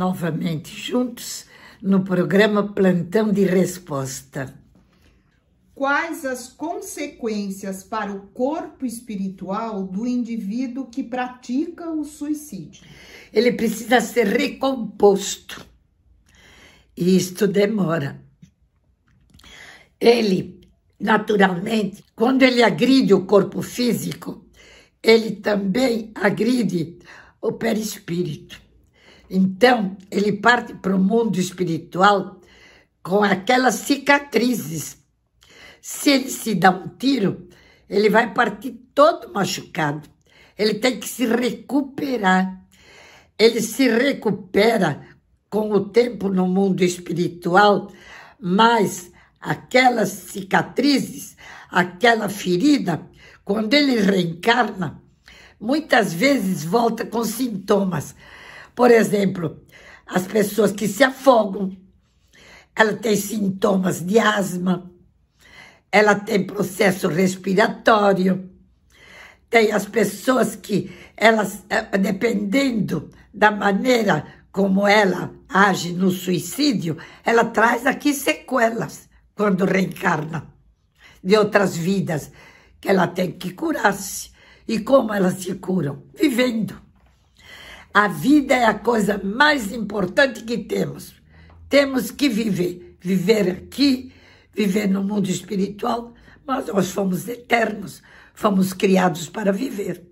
novamente juntos no programa Plantão de Resposta. Quais as consequências para o corpo espiritual do indivíduo que pratica o suicídio? Ele precisa ser recomposto. E isto demora. Ele, naturalmente, quando ele agride o corpo físico, ele também agride o perispírito. Então, ele parte para o mundo espiritual com aquelas cicatrizes. Se ele se dá um tiro, ele vai partir todo machucado. Ele tem que se recuperar. Ele se recupera com o tempo no mundo espiritual, mas aquelas cicatrizes, aquela ferida, quando ele reencarna, muitas vezes volta com sintomas por exemplo, as pessoas que se afogam, ela tem sintomas de asma, ela tem processo respiratório, tem as pessoas que elas, eh, dependendo da maneira como ela age no suicídio, ela traz aqui sequelas quando reencarna de outras vidas que ela tem que curar-se. E como elas se curam? Vivendo. A vida é a coisa mais importante que temos. Temos que viver. Viver aqui, viver no mundo espiritual, mas nós somos eternos, fomos criados para viver.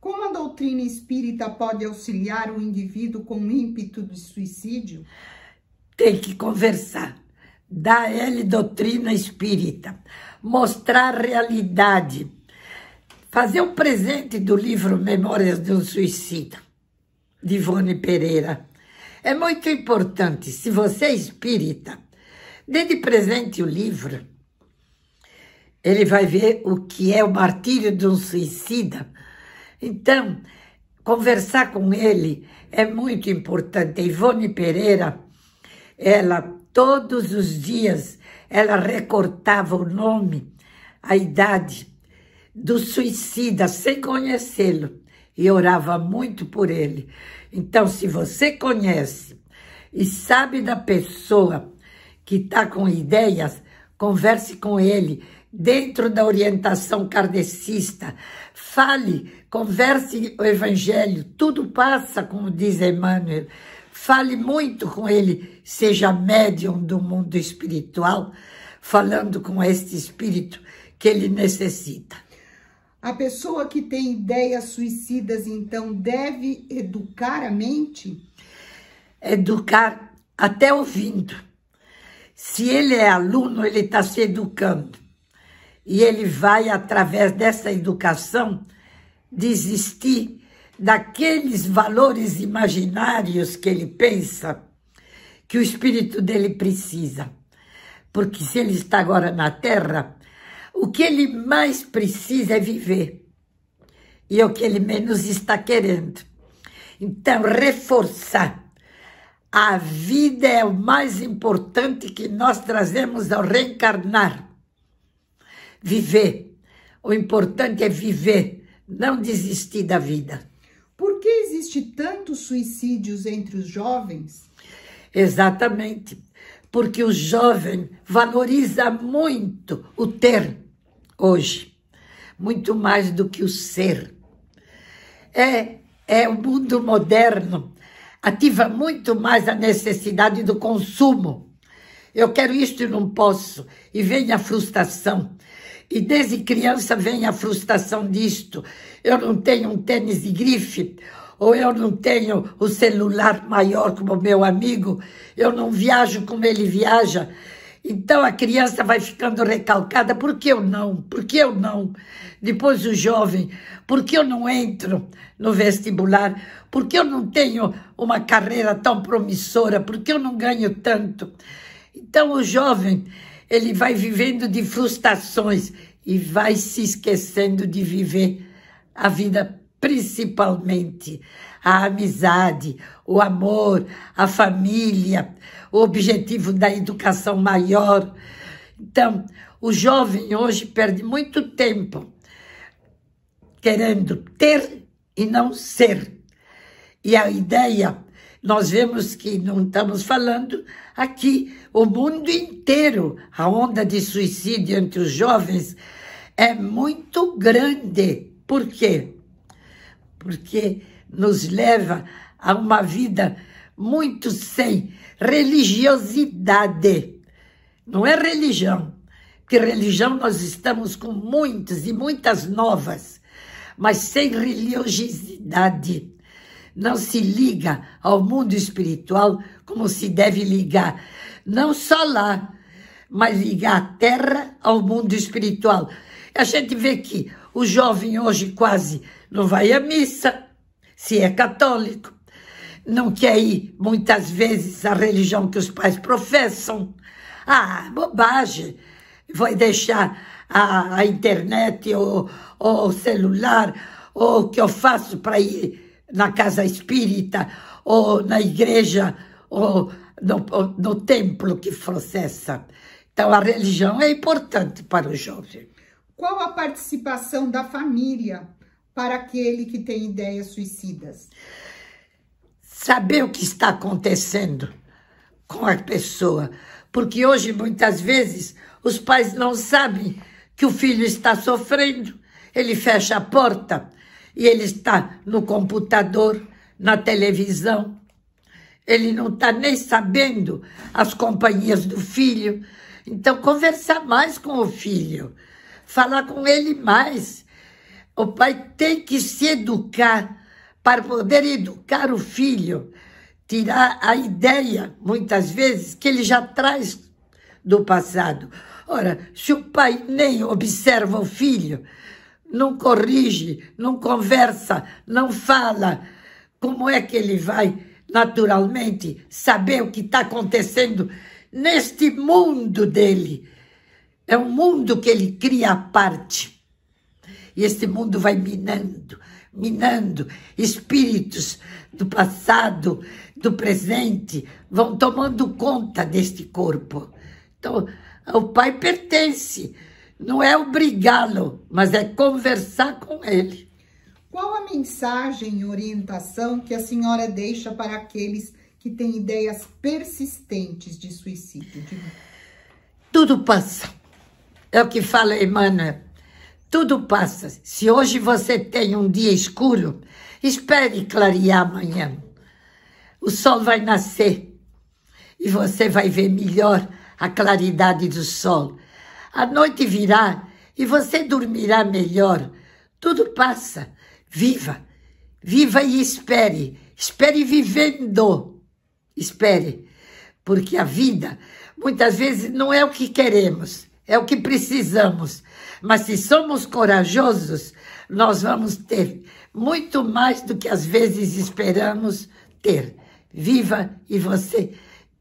Como a doutrina espírita pode auxiliar o indivíduo com ímpeto de suicídio? Tem que conversar, Da L ele doutrina espírita, mostrar a realidade, fazer um presente do livro Memórias de um Suicida Divone Pereira. É muito importante, se você é espírita, dê de presente o livro. Ele vai ver o que é o martírio de um suicida. Então, conversar com ele é muito importante. Ivone Pereira, ela todos os dias, ela recortava o nome, a idade do suicida sem conhecê-lo e orava muito por ele. Então, se você conhece e sabe da pessoa que está com ideias, converse com ele dentro da orientação kardecista. Fale, converse o evangelho, tudo passa, como diz Emmanuel. Fale muito com ele, seja médium do mundo espiritual, falando com este espírito que ele necessita. A pessoa que tem ideias suicidas, então, deve educar a mente? Educar até ouvindo. Se ele é aluno, ele está se educando. E ele vai, através dessa educação, desistir daqueles valores imaginários que ele pensa que o espírito dele precisa. Porque se ele está agora na Terra, o que ele mais precisa é viver. E é o que ele menos está querendo. Então, reforçar. A vida é o mais importante que nós trazemos ao reencarnar. Viver. O importante é viver, não desistir da vida. Por que existe tantos suicídios entre os jovens? Exatamente. Porque o jovem valoriza muito o ter hoje, muito mais do que o ser. É, é o mundo moderno ativa muito mais a necessidade do consumo. Eu quero isto e não posso. E vem a frustração. E desde criança vem a frustração disto. Eu não tenho um tênis de grife, ou eu não tenho o um celular maior como meu amigo, eu não viajo como ele viaja então a criança vai ficando recalcada, por que eu não? Por que eu não? Depois o jovem, por que eu não entro no vestibular? Por que eu não tenho uma carreira tão promissora? Por que eu não ganho tanto? Então o jovem, ele vai vivendo de frustrações e vai se esquecendo de viver a vida principalmente a amizade, o amor, a família, o objetivo da educação maior. Então, o jovem hoje perde muito tempo querendo ter e não ser. E a ideia, nós vemos que não estamos falando aqui, o mundo inteiro, a onda de suicídio entre os jovens é muito grande. Por quê? porque nos leva a uma vida muito sem religiosidade. Não é religião, que religião nós estamos com muitas e muitas novas, mas sem religiosidade. Não se liga ao mundo espiritual como se deve ligar, não só lá, mas ligar a terra ao mundo espiritual. A gente vê que o jovem hoje quase não vai à missa, se é católico, não quer ir muitas vezes à religião que os pais professam. Ah, bobagem! Vai deixar a, a internet ou, ou o celular, ou o que eu faço para ir na casa espírita, ou na igreja, ou no, no templo que processa. Então, a religião é importante para o jovem. Qual a participação da família para aquele que tem ideias suicidas? Saber o que está acontecendo com a pessoa, porque hoje muitas vezes os pais não sabem que o filho está sofrendo, ele fecha a porta e ele está no computador, na televisão. Ele não está nem sabendo as companhias do filho. Então, conversar mais com o filho falar com ele mais. O pai tem que se educar para poder educar o filho, tirar a ideia, muitas vezes, que ele já traz do passado. Ora, se o pai nem observa o filho, não corrige, não conversa, não fala, como é que ele vai naturalmente saber o que está acontecendo neste mundo dele? É um mundo que ele cria à parte. E esse mundo vai minando, minando. Espíritos do passado, do presente, vão tomando conta deste corpo. Então, o pai pertence. Não é obrigá-lo, mas é conversar com ele. Qual a mensagem e orientação que a senhora deixa para aqueles que têm ideias persistentes de suicídio? Tudo passa é o que fala Emmanuel. Tudo passa. Se hoje você tem um dia escuro, espere clarear amanhã. O sol vai nascer e você vai ver melhor a claridade do sol. A noite virá e você dormirá melhor. Tudo passa. Viva. Viva e espere. Espere vivendo. Espere. Porque a vida, muitas vezes, não é o que queremos é o que precisamos. Mas se somos corajosos, nós vamos ter muito mais do que às vezes esperamos ter. Viva e você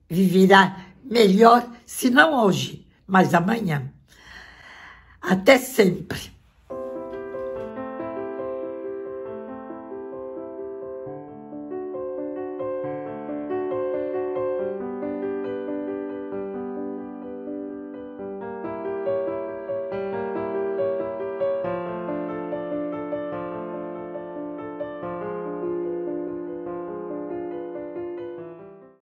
viverá melhor, se não hoje, mas amanhã. Até sempre.